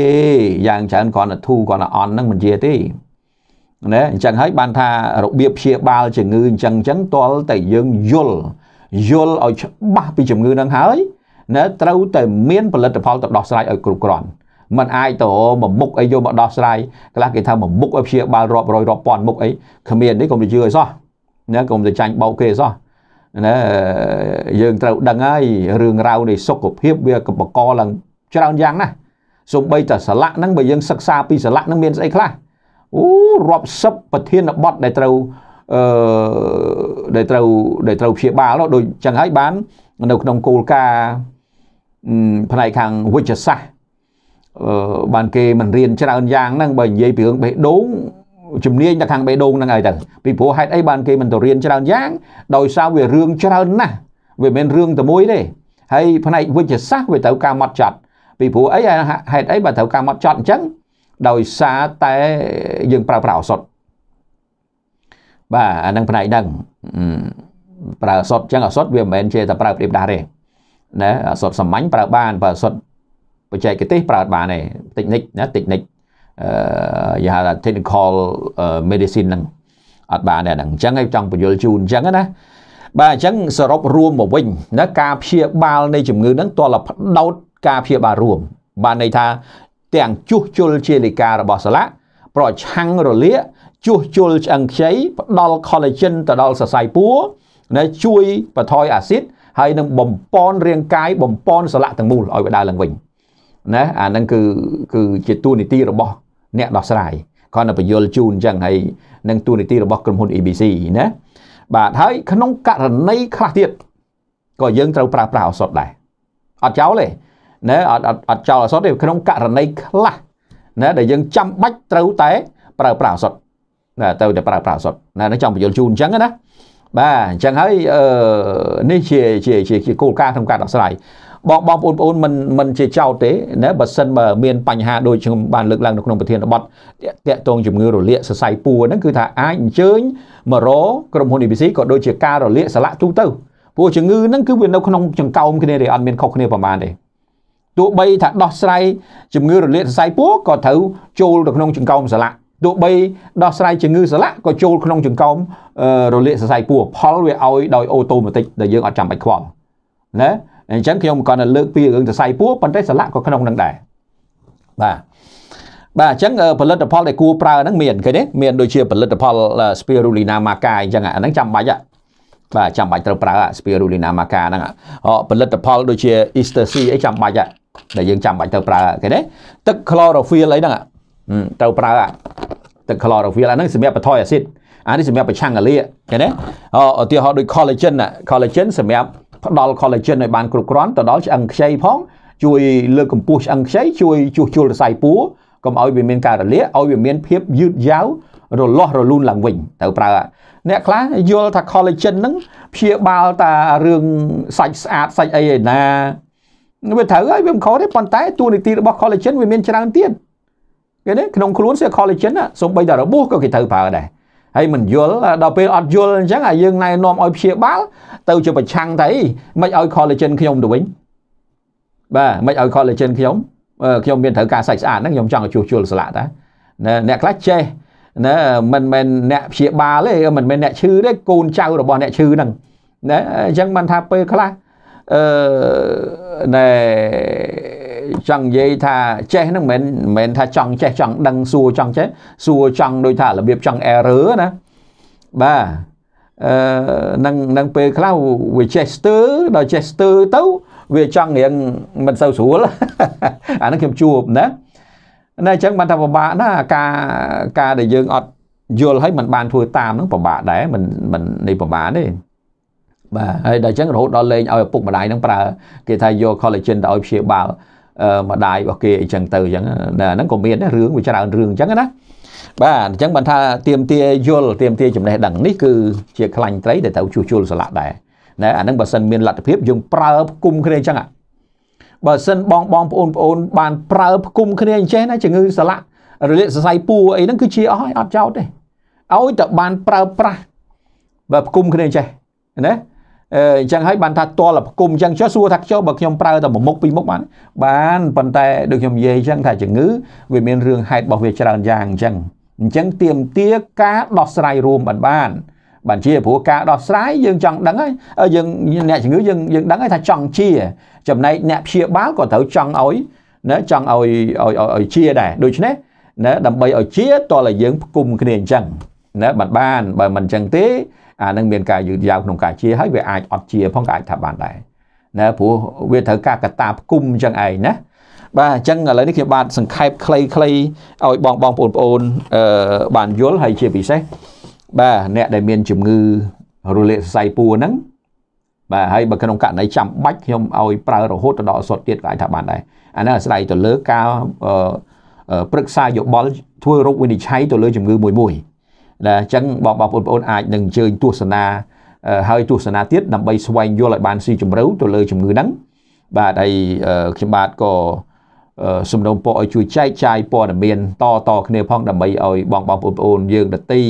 យ៉ាងច្រើនគ្រាន់តែធូគ្រាន់តែអន់ហ្នឹងមិនជាទេណាអញ្ចឹងហើយបានថារបៀបព្យាបាលជំងឺអញ្ចឹងអញ្ចឹងតលតែយើងយល់យល់ឲ្យច្បាស់ពីជំងឺហ្នឹងហើយណាត្រូវតែមានផលិតផលទៅដោះស្រាយឲ្យគ្រប់គ្រាន់มันអាចទៅមកមុខអីយកមកដោះស្រាយខ្លះគេថាមកមុខឲ្យព្យាបាលរាប់រយរាប់ពាន់មុខអីគ្មាននេះកុំទៅជឿឲ្យសោះណាកុំទៅចាញ់បោកគេសោះណាយើងត្រូវដឹងហើយរឿងរ៉ាវនៃសុខភាពវាកបកកឡើងច្រើនយ៉ាងណាស់សំបីតែសល័កហ្នឹងបើយើងសិក្សាពីសល័កហ្នឹងមានស្អីខ្លះអូរាប់សិបប្រធានបទដែលត្រូវអឺដែលត្រូវដែលត្រូវព្យាបាលដូចចឹងហើយបាននៅក្នុងគោលការណ៍ផ្នែកខាងវិជ្ជសាស្ត្រអឺបានគេមិនរៀនច្រើនយ៉ាងហ្នឹងបើនិយាយពីរឿងបេះដូងជំនាញនៅខាងបេះដូងហ្នឹងហើយទៅពីព្រោះហេតុអីបានគេមិនទៅរៀនច្រើនយ៉ាង ដោយសារវារឿងច្រើនណាស់វាមិនរឿងតែមួយទេហើយផ្នែកវិទ្យាសាស្ត្រវាត្រូវការម៉ត់ចត់ពីព្រោះអីហេតុអីបើត្រូវការម៉ត់ចត់អញ្ចឹងដោយសារតែយើងប្រើប្រាស់ឱសថបាទអានឹងផ្នែកហ្នឹងប្រើឱសថអញ្ចឹងឱសថវាមិនមែនជាតែប្រើព្រៀបដាស់ទេណាឱសថសាមញ្ញប្រើបានបើឱសថបច្ចេកទេសប្រើបានទេតិចនិចណាតិចនិចយល់ថា technical medicine ហ្នឹងអត់បានដែរហ្នឹងអញ្ចឹងឯងចង់បញ្យល់ជូនអញ្ចឹងណា បាទអញ្ចឹងសរុបរួមមកវិញណាការព្យាបាលនៃជំងឺហ្នឹងទាល់តែផ្ដោតការព្យាបាលរួម បានន័យថាទាំងជួសជុលជាលិការបស់សាឡាប្រឆាំងរលាកជួសជុលឆ្អឹងខ្ចីផ្ដល់ collagen ទៅដល់សរសៃពួរណាជួយបន្ថយអាស៊ីតហើយនឹងបំពន់រាងកាយបំពន់សាឡាក់ទាំងមូលឲ្យវាដើរឡើងវិញណាអានឹងគឺគឺជាទួលនីតិរបស់អ្នកដោះស្រាយគាត់នៅបញ្យលជូនអញ្ចឹងហើយនឹងទូនីតិរបស់ក្រុមហ៊ុន ABC ណាបាទហើយក្នុងករណីខ្លះទៀតក៏យើងត្រូវប្រើប្រាស់ឱសថដែរអត់ចោលទេណាអត់អត់ចោលឱសថទេ ក្នុងករណីខ្លះណាដែលយើងចាំបាច់ត្រូវតែប្រើប្រាស់ឱសថណាត្រូវតែប្រើប្រាស់ឱសថណានឹងចង់បញ្យលជូនអញ្ចឹងណាបាទអញ្ចឹងហើយអឺនេះជាជាជាគោលការណ៍ក្នុងការដោះស្រាយបងបងបងប្អូនមិនមិនជាចោតទេណាបើសិនបើមាន បញ្ហាដូចខ្ញុំបានលើកឡើងនៅក្នុងប្រធានបទតាក់ទងជំងឺ រលាកសរសៃពួរហ្នឹងគឺថាអាចអញ្ជើញមករក្រុមហ៊ុន ABC ក៏ដូចជាការរលាកសាឡាក់ទូទៅព្រោះជំងឺហ្នឹងគឺវានៅក្នុងចង្កោមគ្នាទេអត់មានខុសគ្នាប្រហែលទេទោះបីថាដោះស្រាយជំងឺរលាកសរសៃពួរក៏ត្រូវចូលទៅក្នុងចង្កោមសាឡាក់ទោះបីដោះស្រាយជំងឺសាឡាក់ក៏ចូលក្នុងចង្កោមរលាកសរសៃពួរផលវាឲ្យដោយអូតូម៉ាទិកដែលយើងអត់ចាំបាច់ខ្វល់ណាអញ្ចឹងខ្ញុំគាត់តែលើកពីរឿងសរសៃពួរប៉ុន្តែសលៈក៏ក្នុងនឹងដែរបាទបាទអញ្ចឹងផលិតផលដែលគួរប្រើហ្នឹងមានឃើញទេមានដូចជាផលិតផល Spirulina maca អញ្ចឹងអាហ្នឹងចាំបាច់បាទចាំបាច់ត្រូវប្រើ Spirulina maca ហ្នឹងផលិតផលដូចជា Estercy អីចាំបាច់ដែលយើងចាំបាច់ត្រូវប្រើឃើញទេទឹក chlorophyll អីហ្នឹងត្រូវប្រើទឹក chlorophyll អាហ្នឹងសម្រាប់បន្ថយអាស៊ីតអានេះសម្រាប់ប្រឆាំងកាលាឃើញទេឧទាហរណ៍ដូច collagen collagen សម្រាប់ផ្ដល់ collagen ឲ្យបានគ្រប់គ្រាន់ទៅដល់ឆ្អឹងខ្ចីផង ជួយ លើកកម្ពស់ឆ្អឹងខ្ចីជួយជួសជុលសរសៃពួរកុំឲ្យវាមានការរលាកឲ្យវាមានភាពយឺតយ៉ាវរលាស់រលូនឡើងវិញទៅប្រើអ្នកខ្លះយល់ថា collagen ហ្នឹងព្យាបាលតារឿងសាច់ស្អាតសាច់អីឯណាវាត្រូវហើយវាមិនខុសទេប៉ុន្តែតួនាទីរបស់ collagen វាមានច្រើនទៀតគេនេះក្នុងខ្លួនសៀ collagen សូម្បីតែរបួសក៏គេត្រូវប្រើដែរហើយមិនយល់ដល់ពេលអត់យល់អញ្ចឹងអាយើងណែនាំឲ្យព្យាបាលទៅជាប្រឆាំងតែមិនឲ្យ collagen ខ្ញុំទៅវិញបាទមិនឲ្យ collagen ខ្ញុំខ្ញុំមានត្រូវការសាច់ស្អាតហ្នឹងខ្ញុំចង់ឲ្យជួសជុលស្លាកតាអ្នកខ្លះចេះណាមិនមែនអ្នកព្យាបាលទេមិនមែនអ្នកឈឺទេកូនចៅរបស់អ្នកឈឺហ្នឹងណាអញ្ចឹងបានថាពេលខ្លះអឺណែចង់និយាយថាចេះហ្នឹងមិនមែនថាចង់ចេះចង់ដឹងសួរចង់ចេះសួរចង់ដូចថារបៀបចង់ error ណាបាទអឺនឹងនឹងពេលខ្លះវាចេះស្ទើដល់ចេះស្ទើទៅវាចង់រៀងមិនសូវស្រួលអាហ្នឹងខ្ញុំជួបណាណាអញ្ចឹងបានថាពិបាកណាការការដែលយើងអត់យល់ហើយมันបានធ្វើតាមហ្នឹងពិបាកដែរมันมันនេះពិបាកទេបាទហើយដល់អញ្ចឹងរហូតដល់លេងឲ្យឪពុកម្ដាយនឹងប្រើគេថាយក collagen ទៅឲ្យព្យាបាលម្ដាយរបស់គេអីចឹងទៅអញ្ចឹងហ្នឹងក៏មានដែររឿងវាច្រើនរឿងអញ្ចឹងណា បាទអញ្ចឹងបានថាទៀមទាយល់ទៀមទាចំណេះដឹងនេះគឺជាខ្លាញ់ត្រីដែលត្រូវជួសជុលស្លាកដែរណាអាហ្នឹងបើសិនមានលទ្ធភាពយើងប្រើផ្គុំគ្នាអញ្ចឹងបើសិនបងបងប្អូនប្អូនបានប្រើផ្គុំគ្នាអញ្ចេះណាជំងឺស្លាក់ រលាកសរសៃពួរអីហ្នឹងគឺជាអស់ហើយអត់ចោតទេឲ្យតែបានប្រើប្រាស់បើផ្គុំគ្នាអញ្ចេះណាអញ្ចឹងហើយបានថាតលប្រគំអញ្ចឹងចុះសួរថាចុះបើខ្ញុំប្រើតែមួយមុខពីរមុខបាន បានប៉ុន្តែដូចខ្ញុំនិយាយអញ្ចឹងថាជំងឺវាមានរឿងហេតុរបស់វាច្រើនយ៉ាងអញ្ចឹងអញ្ចឹងទៀមទាការដោះស្រាយរួមបានបាន បានជាព្រោះការដោះស្រាយយើងចង់ដឹងហើយយើងអ្នកជំងឺយើងយើងដឹងហើយថាចង់ជា ចំណែកអ្នកព្យាបាលក៏ត្រូវចង់ឲ្យណាចង់ឲ្យឲ្យឲ្យជាដែរដូច្នេះណាដើម្បីឲ្យជាតើយើងផ្គុំគ្នាអញ្ចឹងណាបានបានបើមិនអញ្ចឹងទេអានឹងមានការយឺតយ៉ាវក្នុងការជាហើយវាអាចអត់ជាផងក៏អាចថាបានដែរណាព្រោះវាត្រូវការកតាផ្គុំអញ្ចឹងឯងណាបាទអញ្ចឹងឥឡូវនេះខ្ញុំបាទសង្ខេបខ្លីៗឲ្យបងបងប្អូនប្អូនអឺបានយល់ហើយជាពិសេសបាទអ្នកដែលមានជំងឺរលាកសរសៃពួរហ្នឹងបាទហើយបើក្នុងករណីចាំបាច់ខ្ញុំឲ្យប្រើរហូតទៅដល់អសតទៀតក៏អាចថាបានដែរអាហ្នឹងស្ដីទៅលើការប្រឹក្សាយោបល់ធ្វើរោគវិនិច្ឆ័យទៅលើជំងឺមួយមួយដែលអញ្ចឹងបងបងប្អូនអាចនឹងអញ្ជើញទស្សនា ហើយទស្សនាទៀតដើម្បីស្វែងយល់ឲ្យបានស៊ីជម្រៅទៅលើជំងឺហ្នឹងបាទហើយខ្ញុំបាទក៏សំណូមពរឲ្យជួយចែកចាយព័ត៌មានតតគ្នាផងដើម្បីឲ្យបងបងប្អូនប្អូនយើងដតី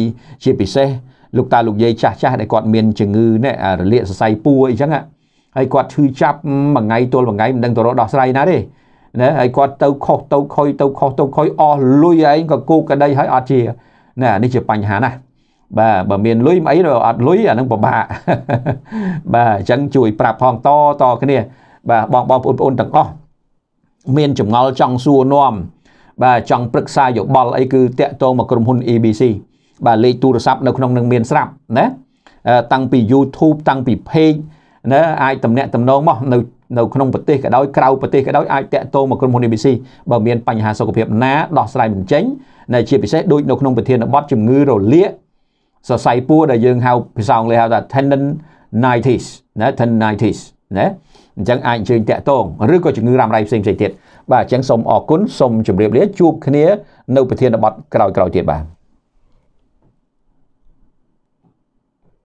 ជាពិសេសលោកតាលោកយាយចាស់ចាស់ដែលគាត់មានជំងឺនេះរលាកសរសៃពួរអីចឹងហើយគាត់ឈឺចាប់មួយថ្ងៃទល់មួយថ្ងៃមិនដឹងទៅរកដោះស្រាយណាទេណាហើយគាត់ទៅខុសទៅខុយទៅ ខុសទៅខុយអស់លុយឯងក៏គោកក្តីឲ្យអត់ជាណានេះជាបញ្ហាណាស់បាទបើមានលុយមិនអីដល់អត់លុយអានឹងពិបាកបាទអញ្ចឹងជួយ ប្រាប់ផងតតគ្នាបាទបងបងប្អូនប្អូនទាំងអស់មានចម្ងល់ចង់សួរនាំបាទចង់ប្រឹក្សាយោបល់អីគឺតាក់ទងមកក្រុមហ៊ុន ABC បាទលេខទូរស័ព្ទនៅក្នុងនឹងមានស្រាប់ណាតាំងពី YouTube តាំងពី page ណាអាចតំណាក់តំណងមកនៅនៅក្នុងប្រទេសក៏ដោយក្រៅប្រទេសក៏ដោយអាចតាក់ទងមកក្រុមហ៊ុន ABC បើមានបញ្ហាសុខភាពណាដោះស្រាយមិនចេញនៅជាពិសេសដូចនៅក្នុងប្រធានបទជំងឺរលាកសរសៃពួរដែលយើងហៅភាសាអង់គ្លេសហៅថា tendonitis ណា tendonitis ណាអញ្ចឹងអាចអញ្ជើញតាក់ទងឬក៏ជំងឺរ៉ាំរ៉ៃផ្សេងផ្សេងទៀតបាទអញ្ចឹងសូមអរគុណសូមជម្រាបលាជួបគ្នានៅប្រធានបទក្រោយៗទៀតបាទ